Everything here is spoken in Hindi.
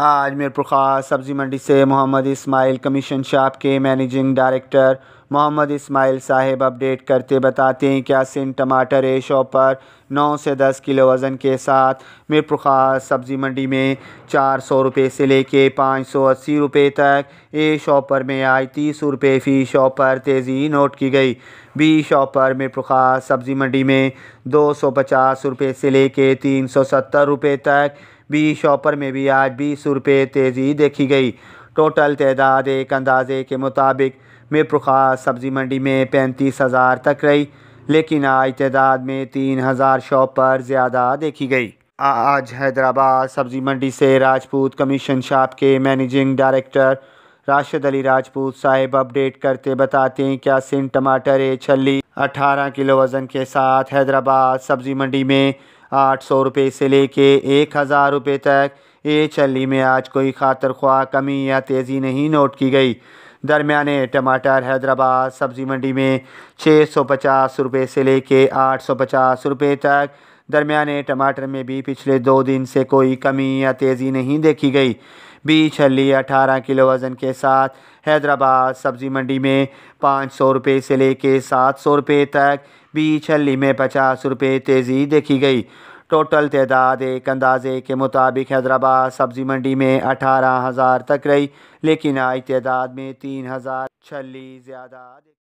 आज मीरपुर ख़ास सब्ज़ी मंडी से मोहम्मद इस्माइल कमीशन शॉप के मैनेजिंग डायरेक्टर मोहम्मद इस्माइल साहब अपडेट करते बताते हैं क्या सिंह टमाटर ए शॉप पर 9 से 10 किलो वज़न के साथ मीरपुर ख़ास सब्ज़ी मंडी में चार सौ रुपये से लेके पाँच सौ अस्सी रुपये तक ए शॉपर में आज तीस रुपये फ़ी शॉप पर तेज़ी नोट की गई बी शॉप पर मीरपुर ख़ास सब्ज़ी मंडी में दो सौ पचास रुपये से लेके तीन सौ सत्तर रुपये तक बीस शॉपर में भी आज बीस रुपये तेज़ी देखी गई टोटल तदाद एक अंदाजे के मुताबिक मिरप्रखास सब्ज़ी मंडी में पैंतीस हज़ार तक रही लेकिन आज तदाद में तीन हज़ार शॉपर ज़्यादा देखी गई आज हैदराबाद सब्ज़ी मंडी से राजपूत कमीशन शॉप के मैनेजिंग डायरेक्टर राशिद अली राजपूत साहेब अपडेट करते बताते हैं क्या सिम टमाटर ए छली अठारह किलो वज़न के साथ हैदराबाद सब्ज़ी मंडी में आठ सौ रुपये से लेके एक हज़ार रुपये तक ए छली में आज कोई खातर ख्वाह कमी या तेज़ी नहीं नोट की गई दरमियाने टमाटर हैदराबाद सब्ज़ी मंडी में छः सौ पचास रुपये से लेके आठ सौ पचास रुपये तक दरमियाने टमाटर में भी पिछले दो दिन से कोई कमी या तेज़ी नहीं देखी गई बीच हल्ली अठारह किलो वज़न के साथ हैदराबाद सब्ज़ी मंडी में पाँच सौ रुपये से लेके सात सौ रुपये तक बीच हल्ली में पचास रुपये तेज़ी देखी गई टोटल तदाद एक अंदाज़े के मुताबिक हैदराबाद सब्ज़ी मंडी में अठारह हज़ार तक रही लेकिन आज तदाद में तीन हज़ार छली ज़्यादा